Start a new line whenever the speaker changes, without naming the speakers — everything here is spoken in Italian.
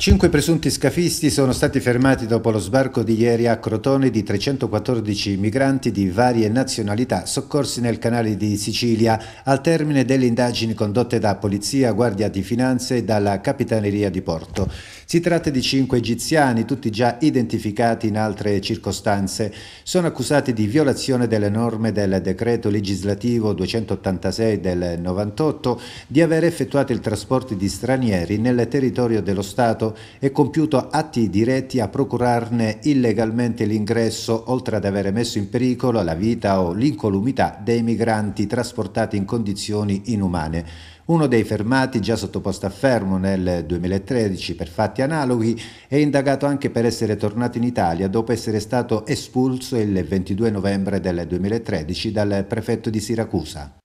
Cinque presunti scafisti sono stati fermati dopo lo sbarco di ieri a Crotone di 314 migranti di varie nazionalità soccorsi nel canale di Sicilia al termine delle indagini condotte da Polizia, Guardia di Finanze e dalla Capitaneria di Porto. Si tratta di cinque egiziani, tutti già identificati in altre circostanze. Sono accusati di violazione delle norme del decreto legislativo 286 del 98 di aver effettuato il trasporto di stranieri nel territorio dello Stato e compiuto atti diretti a procurarne illegalmente l'ingresso, oltre ad aver messo in pericolo la vita o l'incolumità dei migranti trasportati in condizioni inumane. Uno dei fermati, già sottoposto a fermo nel 2013 per fatti analoghi, è indagato anche per essere tornato in Italia dopo essere stato espulso il 22 novembre del 2013 dal prefetto di Siracusa.